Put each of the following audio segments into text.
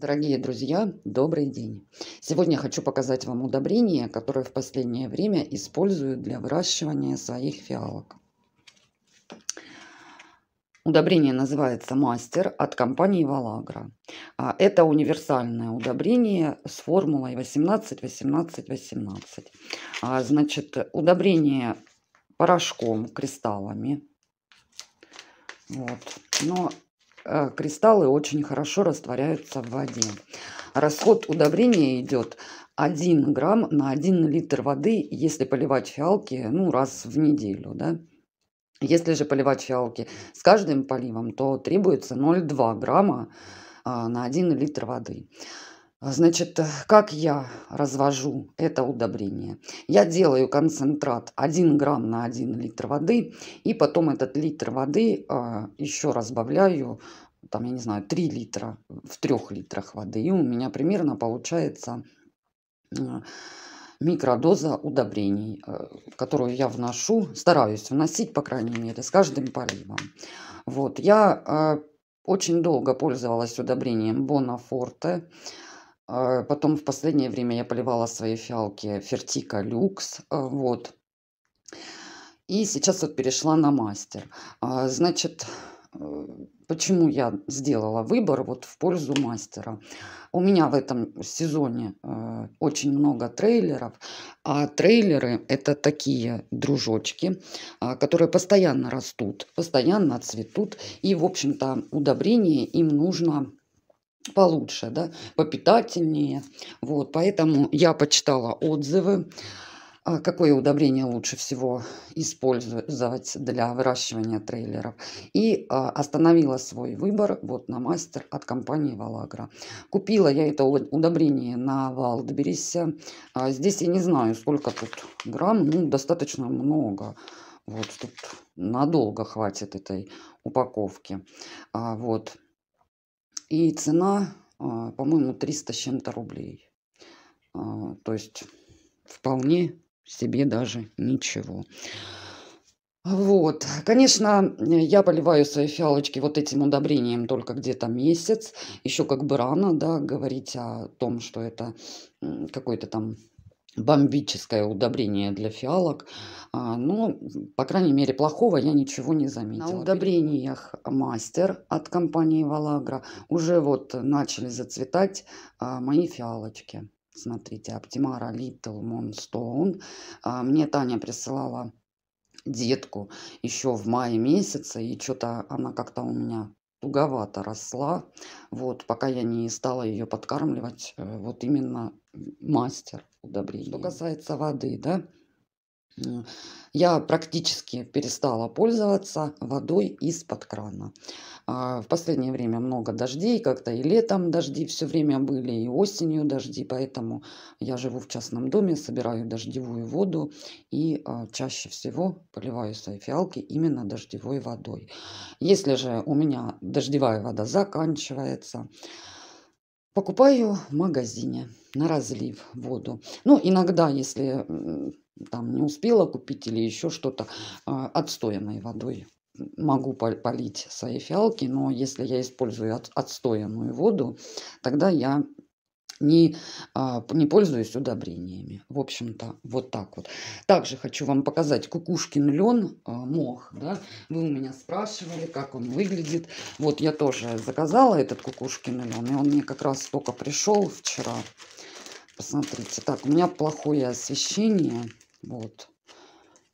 Дорогие друзья, добрый день! Сегодня хочу показать вам удобрение, которое в последнее время использую для выращивания своих фиалок. Удобрение называется «Мастер» от компании «Валагра». А, это универсальное удобрение с формулой 18-18-18. А, значит, удобрение порошком, кристаллами. Вот. Но Э, кристаллы очень хорошо растворяются в воде. Расход удобрения идет 1 грамм на 1 литр воды, если поливать фиалки ну, раз в неделю. Да? Если же поливать фиалки с каждым поливом, то требуется 0,2 грамма а, на 1 литр воды. А значит, э, как я развожу это удобрение? Я делаю концентрат 1 грамм на 1 литр воды, и потом этот литр воды а, еще разбавляю, там, я не знаю, 3 литра в 3 литрах воды. И у меня примерно получается э, микродоза удобрений, э, которую я вношу, стараюсь вносить, по крайней мере, с каждым поливом. Вот, я очень долго пользовалась удобрением Бонафорте. Forte а, потом в последнее время я поливала свои фиалки Фертика Люкс. Э, вот. И сейчас вот перешла на мастер. А, значит, э, почему я сделала выбор вот в пользу мастера. У меня в этом сезоне э, очень много трейлеров, а трейлеры это такие дружочки, а, которые постоянно растут, постоянно цветут, и, в общем-то, удобрение им нужно получше, да, попитательнее. Вот, поэтому я почитала отзывы, а какое удобрение лучше всего использовать для выращивания трейлеров. И а, остановила свой выбор вот на мастер от компании Валагра. Купила я это удобрение на Валдберисе. Здесь я не знаю, сколько тут грамм, ну, достаточно много. Вот тут надолго хватит этой упаковки. А, вот. И цена, а, по-моему, 300 с чем-то рублей. А, то есть вполне себе даже ничего. Вот, конечно, я поливаю свои фиалочки вот этим удобрением только где-то месяц. Еще как бы рано, да, говорить о том, что это какой-то там бомбическое удобрение для фиалок. А, но, по крайней мере, плохого я ничего не заметила. На удобрениях мастер от компании Валагра уже вот начали зацветать а, мои фиалочки. Смотрите, Optimara Little Moonstone. Мне Таня присылала детку еще в мае месяце, и что-то она как-то у меня туговато росла. Вот, пока я не стала ее подкармливать, э, вот именно мастер удобрений. Что касается воды, да, я практически перестала пользоваться водой из-под крана. А, в последнее время много дождей, как-то и летом дожди все время были, и осенью дожди, поэтому я живу в частном доме, собираю дождевую воду и а, чаще всего поливаю свои фиалки именно дождевой водой. Если же у меня дождевая вода заканчивается, Покупаю в магазине на разлив воду. Ну, иногда, если там не успела купить или еще что-то, а, отстоянной водой могу полить свои фиалки, но если я использую отстоянную воду, тогда я не, а, не пользуюсь удобрениями. В общем-то, вот так вот. Также хочу вам показать кукушкин лен, а, мох. Да? Вы у меня спрашивали, как он выглядит. Вот я тоже заказала этот кукушкин лен, и он мне как раз только пришел вчера. Посмотрите, так, у меня плохое освещение, вот,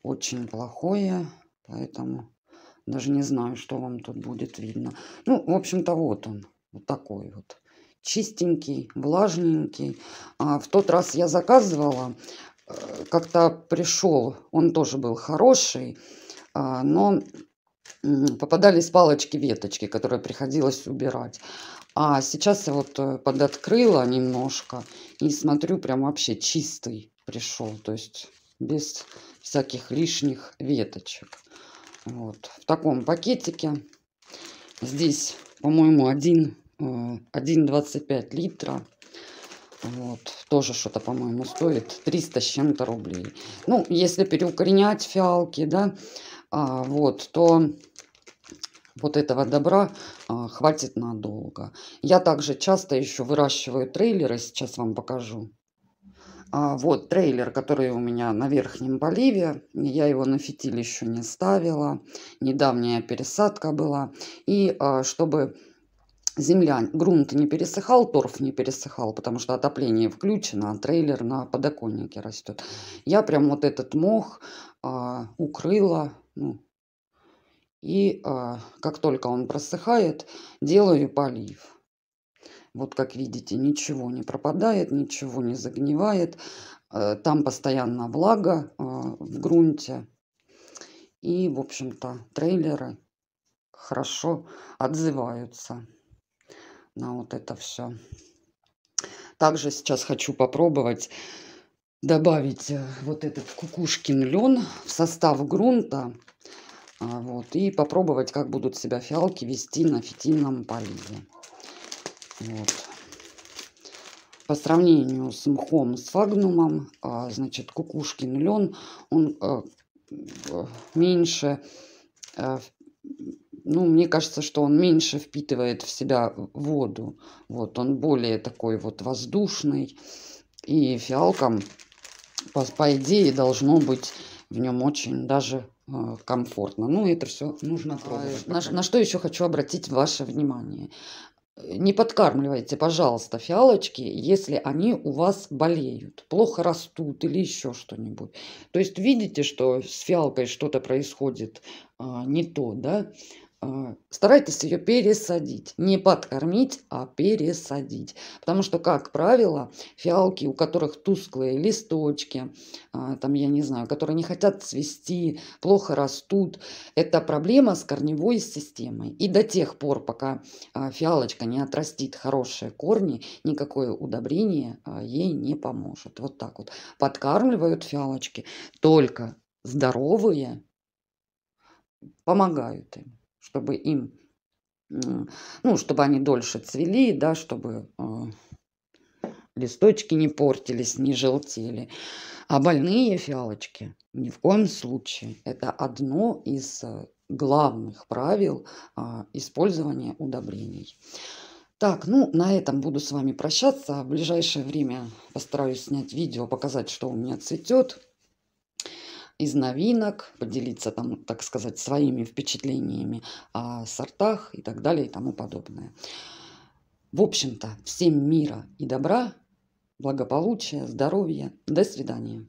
очень плохое, поэтому даже не знаю, что вам тут будет видно. Ну, в общем-то, вот он, вот такой вот чистенький, влажненький. А в тот раз я заказывала, э, как-то пришел, он тоже был хороший, а, но попадались палочки, веточки, которые приходилось убирать. А сейчас я вот э, подоткрыла немножко и смотрю, прям вообще чистый пришел, то есть без всяких лишних веточек. Вот в таком пакетике. Здесь, по-моему, один 1,25 литра. Вот, тоже что-то, по-моему, стоит 300 с чем-то рублей. Ну, если переукоренять фиалки, да, а, вот, то вот этого добра а, хватит надолго. Я также часто еще выращиваю трейлеры, сейчас вам покажу. А, вот трейлер, который у меня на верхнем поливе. Я его на фитиль еще не ставила. Недавняя пересадка была. И а, чтобы земля, грунт не пересыхал, торф не пересыхал, потому что отопление включено, а трейлер на подоконнике растет. Я прям вот этот мох а, укрыла, ну, и а, как только он просыхает, делаю полив. Вот как видите, ничего не пропадает, ничего не загнивает. А, там постоянно влага а, в грунте. И, в общем-то, трейлеры хорошо отзываются на вот это все. Также сейчас хочу попробовать добавить э, вот этот кукушкин лен в состав грунта. А, вот, и попробовать, как будут себя фиалки вести на фитильном поливе. Вот. По сравнению с мхом, с фагнумом, а, значит, кукушкин лен, он э, э, меньше ну, мне кажется, что он меньше впитывает в себя воду. Вот, он более такой вот воздушный. И фиалкам, по, по идее, должно быть в нем очень даже э, комфортно. Ну, это все нужно пробовать. А, э, на, на что еще хочу обратить ваше внимание. Э, не подкармливайте, пожалуйста, фиалочки, если они у вас болеют, плохо растут или еще что-нибудь. То есть видите, что с фиалкой что-то происходит э, не то, да? А, старайтесь ее пересадить. Не подкормить, а пересадить. Потому что, как правило, фиалки, у которых тусклые листочки, а, там, я не знаю, которые не хотят цвести, плохо растут, это проблема с корневой системой. И до тех пор, пока а, фиалочка не отрастит хорошие корни, никакое удобрение ей не поможет. Вот так вот. Подкармливают фиалочки только здоровые, помогают им чтобы им, ну, чтобы они дольше цвели, да, чтобы а, листочки не портились, не желтели. А больные фиалочки ни в коем случае. Это одно из а, главных правил а, использования удобрений. Так, ну на этом буду с вами прощаться. В ближайшее время постараюсь снять видео, показать, что у меня цветет из новинок, поделиться, там, так сказать, своими впечатлениями о сортах и так далее и тому подобное. В общем-то, всем мира и добра, благополучия, здоровья. До свидания.